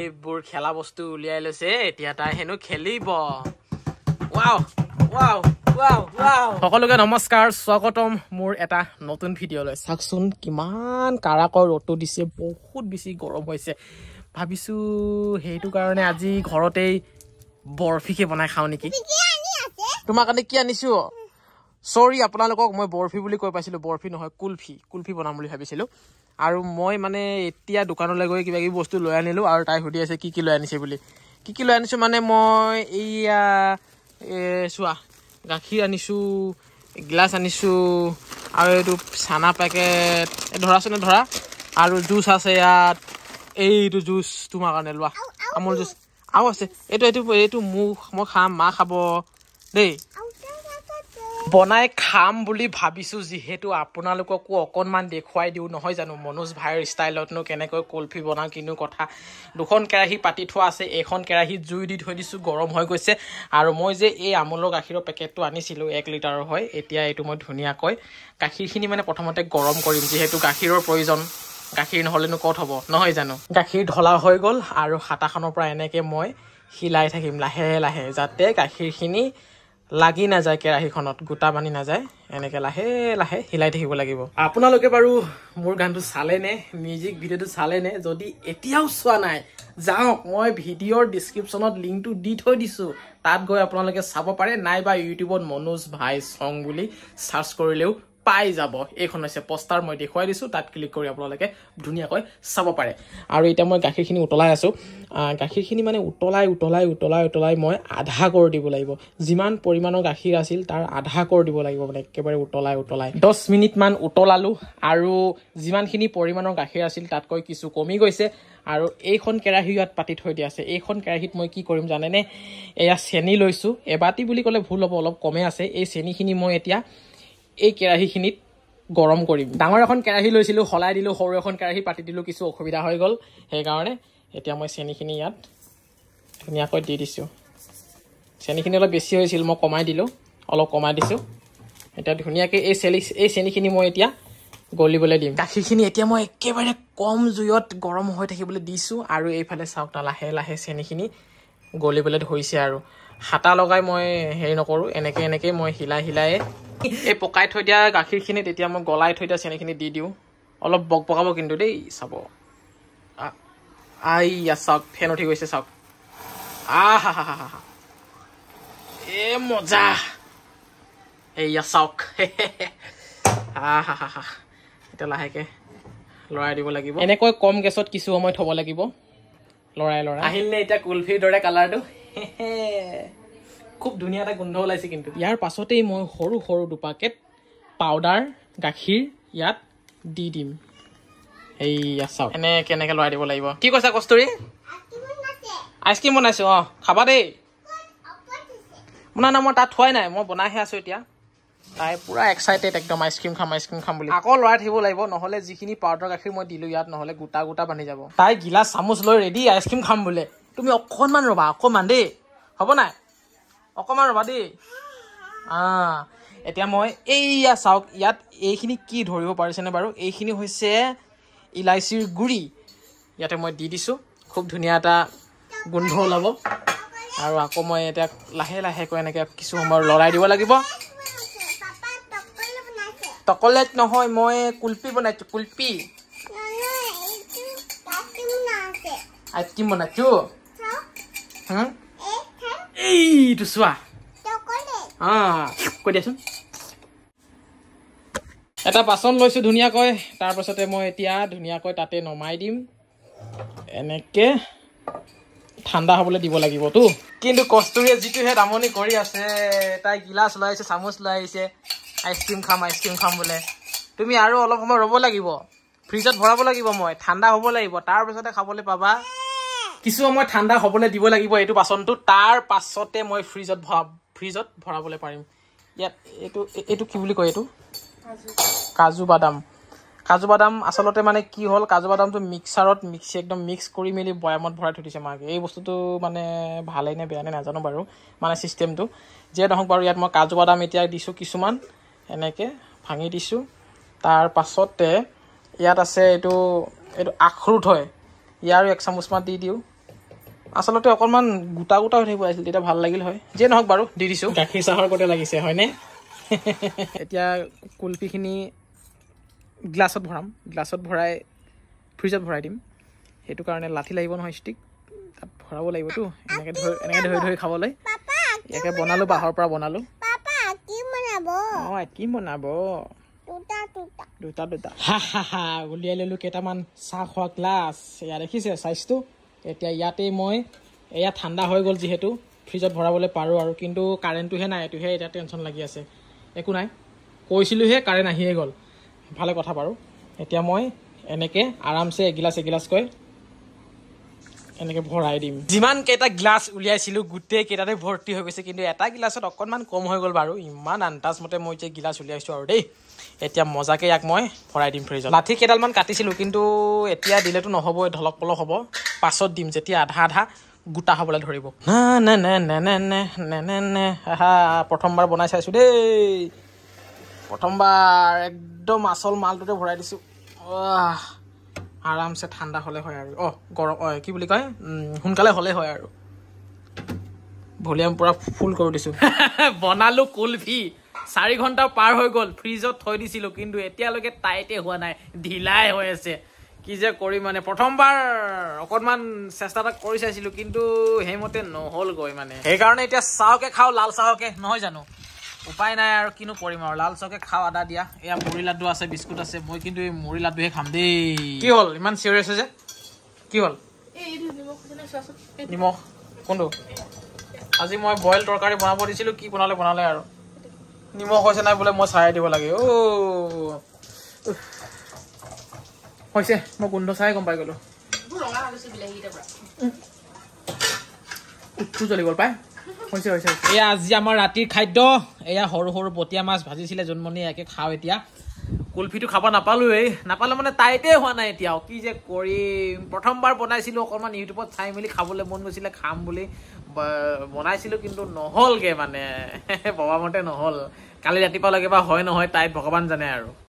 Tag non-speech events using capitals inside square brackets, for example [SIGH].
এইবোৰ খেলা বস্তু উলিয়াই লৈছে এতিয়া তাই হেনো খেলিব সকলোকে নমস্কাৰ স্বাগতম মোৰ এটা নতুন ভিডিঅ'লৈ চাওকচোন কিমান কাৰাকৰ ৰ'দটো দিছে বহুত বেছি গৰম হৈছে ভাবিছোঁ সেইটো কাৰণে আজি ঘৰতেই বৰফিকে বনাই খাওঁ নেকি তোমাৰ কাৰণে কি আনিছোঁ চৰি আপোনালোকক মই বৰফি বুলি কৈ পাইছিলোঁ বৰফি নহয় কুলফি কুলফি বনাম বুলি ভাবিছিলোঁ আৰু মই মানে এতিয়া দোকানলৈ গৈ কিবাকিবি বস্তু লৈ আনিলোঁ আৰু তাই সুধি আছে কি কি লৈ আনিছে বুলি কি কি লৈ আনিছোঁ মানে মই এইয়া চোৱা গাখীৰ আনিছোঁ গিলাচ আনিছোঁ আৰু এইটো চানা পেকেট ধৰাচোন ধৰা আৰু জুচ আছে ইয়াত এইটো জুচ তোমাৰ কাৰণে লোৱা আমুল জুচ আৰু আছে এইটো এইটো এইটো মোক মই খাম মা খাব দেই বনাই খাম বুলি ভাবিছোঁ যিহেতু আপোনালোককো অকণমান দেখুৱাই দিওঁ নহয় জানো মনোজ ভাইৰ ষ্টাইলতনো কেনেকৈ কলফি বনাওঁ কিনো কথা দুখন কেৰাহী পাতি থোৱা আছে এইখন কেৰাহীত জুই দি থৈ দিছোঁ গৰম হৈ গৈছে আৰু মই যে এই আমূলৰ গাখীৰৰ পেকেটটো আনিছিলোঁ এক লিটাৰৰ হয় এতিয়া এইটো মই ধুনীয়াকৈ গাখীৰখিনি মানে প্ৰথমতে গৰম কৰিম যিহেতু গাখীৰৰ প্ৰয়োজন গাখীৰ নহ'লেনো ক'ত হ'ব নহয় জানো গাখীৰ ঢলা হৈ গ'ল আৰু হাতাখনৰ পৰা এনেকৈ মই শিলাই থাকিম লাহে লাহে যাতে গাখীৰখিনি লাগি নাযায় কেৰাহীখনত গোটা বান্ধি নাযায় এনেকে লাহে লাহে হিলাই থাকিব লাগিব আপোনালোকে বাৰু মোৰ গানটো চালে নে মিউজিক ভিডিঅ'টো চালেনে যদি এতিয়াও চোৱা নাই যাওক মই ভিডিঅ'ৰ ডিছক্ৰিপশ্যনত লিংকটো দি থৈ দিছোঁ তাত গৈ আপোনালোকে চাব পাৰে নাইবা ইউটিউবত মনোজ ভাই চং বুলি চাৰ্চ কৰিলেও পাই যাব এইখন হৈছে পষ্টাৰ মই দেখুৱাই দিছোঁ তাত ক্লিক কৰি আপোনালোকে ধুনীয়াকৈ চাব পাৰে আৰু এতিয়া মই গাখীৰখিনি উতলাই আছোঁ গাখীৰখিনি মানে উতলাই উতলাই উতলাই উতলাই মই আধা কৰ দিব লাগিব যিমান পৰিমাণৰ গাখীৰ আছিল তাৰ আধা কৰ দিব লাগিব মানে একেবাৰে উতলাই উতলাই দহ মিনিটমান উতলালোঁ আৰু যিমানখিনি পৰিমাণৰ গাখীৰ আছিল তাতকৈ কিছু কমি গৈছে আৰু এইখন কেৰাহী ইয়াত পাতি থৈ দিয়া আছে এইখন কেৰাহীত মই কি কৰিম জানেনে এয়া চেনি লৈছোঁ এবাতি বুলি ক'লে ভুল হ'ব অলপ কমেই আছে এই চেনিখিনি মই এতিয়া এই কেৰাহীখিনিত গৰম কৰিম ডাঙৰ এখন কেৰাহী লৈছিলোঁ সলাই দিলোঁ সৰু এখন কেৰাহী পাতি দিলোঁ কিছু অসুবিধা হৈ গ'ল সেইকাৰণে এতিয়া মই চেনিখিনি ইয়াত ধুনীয়াকৈ দি দিছোঁ চেনিখিনি অলপ বেছি হৈছিল মই কমাই দিলোঁ অলপ কমাই দিছোঁ এতিয়া ধুনীয়াকৈ এই চেনি এই চেনিখিনি মই এতিয়া গলিবলৈ দিম গাখীৰখিনি এতিয়া মই একেবাৰে কম জুইত গৰম হৈ থাকিবলৈ দিছোঁ আৰু এইফালে চাওক না লাহে লাহে চেনিখিনি গলিবলৈ ধৰিছে আৰু হাতা লগাই মই হেৰি নকৰোঁ এনেকৈ এনেকৈ মই হিলাই হিলাই এই পকাই থৈ দিয়া গাখীৰখিনি তেতিয়া মই গলাই থৈ দিয়া চেনিখিনি দি দিওঁ অলপ বক পকাব কিন্তু দেই চাব আই ইয়া চাওক ফেন উঠি গৈছে চাওক আহ এ মজা এইয়া চাওক এতিয়া লাহেকে লৰাই দিব লাগিব এনেকৈ কম গেছত কিছু সময় থব লাগিব লৰাই লৰাই আহিল নে এতিয়া কুলফিৰ দৰে কালাৰটো খুব ধুনীয়া এটা গোন্ধ ওলাইছে কিন্তু ইয়াৰ পাছতেই মই সৰু সৰু দুপাকেট পাউদাৰ গাখীৰ ইয়াত দি দিম এইয়া চাওক এনে কেনেকৈ লৰাই দিব লাগিব কি কৈছা কস্তুৰী আইচক্ৰীম বনাইছোঁ অঁ খাবা দেই শুনা নাই মই তাত থোৱাই নাই মই বনাইহে আছোঁ এতিয়া তাই পুৰা এক্সাইটেড একদম আইচক্ৰীম খাম আইচক্ৰীম খাম বুলি আকৌ লৰাই থাকিব লাগিব নহ'লে যিখিনি পাউদাৰ গাখীৰ মই দিলোঁ ইয়াত নহ'লে গোটা গোটা বান্ধি যাব তাই গিলাচ চামুচ লৈ ৰেডি আইচক্ৰীম খাম বোলে তুমি অকণমান ৰ'বা অকণমান দেই হ'ব নাই অকণমান ৰবা দেই আ এতিয়া মই এইয়া চাওক ইয়াত এইখিনি কি ধৰিব পাৰিছেনে বাৰু এইখিনি হৈছে ইলাচিৰ গুড়ি ইয়াতে মই দি দিছোঁ খুব ধুনীয়া এটা গোন্ধ ওলাব আৰু আকৌ মই এতিয়া লাহে লাহেকৈ এনেকৈ কিছু সময় লৰাই দিব লাগিব টকলেট নহয় মই কুলপি বনাইছোঁ কুলপি আইচক্ৰীম বনাইছোঁ এইটো কৈ দিয়াচোন এটা বাচন লৈছো ধুনীয়াকৈ তাৰপাছতে মই এতিয়া ধুনীয়াকৈ তাতে নমাই দিম এনেকে ঠাণ্ডা হ'বলৈ দিব লাগিবতো কিন্তু কস্তুৰীয়ে যিটোহে দামনি কৰি আছে তাই গিলাচ লৈ আহিছে চামুচ লৈ আহিছে আইচক্ৰীম খাম আইচক্ৰীম খাম বোলে তুমি আৰু অলপ সময় ৰ'ব লাগিব ফ্ৰিজত ভৰাব লাগিব মই ঠাণ্ডা হ'ব লাগিব তাৰপিছতে খাবলৈ পাবা কিছু সময় ঠাণ্ডা হ'বলৈ দিব লাগিব এইটো বাচনটো তাৰ পাছতে মই ফ্ৰিজত ভৰা ফ্ৰিজত ভৰাবলৈ পাৰিম ইয়াত এইটো এইটো কি বুলি কয় এইটো কাজু বাদাম কাজু বাদাম আচলতে মানে কি হ'ল কাজু বাদামটো মিক্সাৰত মিক্সি একদম মিক্স কৰি মেলি বয়ামত ভৰাই থৈ দিছে মাকে এই বস্তুটো মানে ভালেই নে বেয়া নে নাজানো বাৰু মানে ছিষ্টেমটো যে নহওক বাৰু ইয়াত মই কাজু বাদাম এতিয়া দিছোঁ কিছুমান এনেকৈ ভাঙি দিছোঁ তাৰ পাছতে ইয়াত আছে এইটো এইটো আখৰোট হয় ইয়াৰো এক চামুচমান দি দিওঁ আচলতে অকণমান গোটা গোটা হৈ থাকিব আছিল তেতিয়া ভাল লাগিল হয় যিয়ে নহওক বাৰু দি দিছোঁ গাখীৰ চাহৰ গতে লাগিছে হয়নে এতিয়া কুলপিখিনি গ্লাছত ভৰাম গ্লাছত ভৰাই ফ্ৰিজত ভৰাই দিম সেইটো কাৰণে লাঠি লাগিব নহয় ষ্টিক তাত ভৰাব লাগিবতো এনেকৈ ধৰি এনেকৈ ধৰি ধৰি খাবলৈ ইয়াকে বনালোঁ বাঁহৰ পৰা বনালোঁ অঁ কি বনাব দুটা দুটা উলিয়াই ল'লোঁ কেইটামান চাহ খোৱা গ্লাছ এয়া দেখিছে চাইজটো এতিয়া ইয়াতে মই এয়া ঠাণ্ডা হৈ গ'ল যিহেতু ফ্ৰিজত ভৰাবলৈ পাৰোঁ আৰু কিন্তু কাৰেণ্টটোহে নাই এইটোহে এতিয়া টেনশ্যন লাগি আছে একো নাই কৈছিলোঁহে কাৰেণ্ট আহিয়ে গ'ল ভালে কথা বাৰু এতিয়া মই এনেকৈ আৰামছে এগিলাচ এগিলাচকৈ এনেকৈ ভৰাই দিম যিমান কেইটা গ্লাছ উলিয়াইছিলোঁ গোটেইকেইটাতে ভৰ্তি হৈ গৈছে কিন্তু এটা গিলাচত অকণমান কম হৈ গ'ল বাৰু ইমান আন্দাজ মতে মই এতিয়া গিলাচ উলিয়াইছোঁ আৰু দেই এতিয়া মজাকে ইয়াক মই ভৰাই দিম ফ্ৰিজত লাঠি কেইডালমান কাটিছিলোঁ কিন্তু এতিয়া দিলেতো নহ'বই ঢলক পলক হ'ব পাছত দিম যেতিয়া আধা আধা গোটা হ'বলৈ ধৰিব নে নে নে নে নে নে নে আহা প্ৰথমবাৰ বনাই চাইছোঁ দেই প্ৰথমবাৰ একদম আচল মালটোতে ভৰাই দিছোঁ আৰামছে ঠাণ্ডা হ'লে হয় আৰু অঁ গৰম অঁ কি বুলি কয় সোনকালে হ'লে হয় আৰু ভলিউম পূৰা ফুল কৰি দিছোঁ [LAUGHS] বনালোঁ কুলফি চাৰি ঘন্টা পাৰ হৈ গল ফ্ৰিজত থৈ দিছিল কিন্তু এতালে টাইটে হওয়া নাই ঢিলাই হয়ে আছে কি যে করি মানে প্রথমবার অকনমান চেষ্টাটা করে চাইছিল কিন্তু সেইমতে নহলগৈ মানে সেই কারণে চাহকে খাও লাল চাহকে নহয় জানো উপায় নাই আৰু কিনো কৰিম আৰু লাল চাহকে খাওঁ আদা দিয়া এয়া মুড়ি লাডু আছে বিস্কুট আছে মই কিন্তু এই মুড়ি লাডুহে খাম দেই কি হল ইমান চিৰিয়াছ হৈছে কি হল নিমখ কোনটো আজি মই বইল তৰকাৰী বনাব দিছিল কি বনালে বনালে আৰু নিমখ হৈছে নাই বোলে মই চাই দিব লাগে অ' হৈছে মই গোন্ধ চাই গম পাই গ'লো এয়া আজি আমাৰ ৰাতিৰ খাদ্য এয়া সৰু সৰু পটীয়া মাছ ভাজিছিলে জোনমণি একে খাওঁ এতিয়া কুলফিটো খাব নাপালো নাপালোৱেই নাপালো মানে টাইটেই হোৱা নাই এতিয়াও কি যে কৰিম প্ৰথমবাৰ বনাইছিলো অকণমান ইউটিউবত চাই মেলি খাবলৈ মন গৈছিলে খাম বুলি বনাইছিলোঁ কিন্তু নহ'লগৈ মানে [LAUGHS] ভবামতে নহ'ল কালি ৰাতিপুৱালৈকে বা হয় নহয় তাই ভগৱান জানে আৰু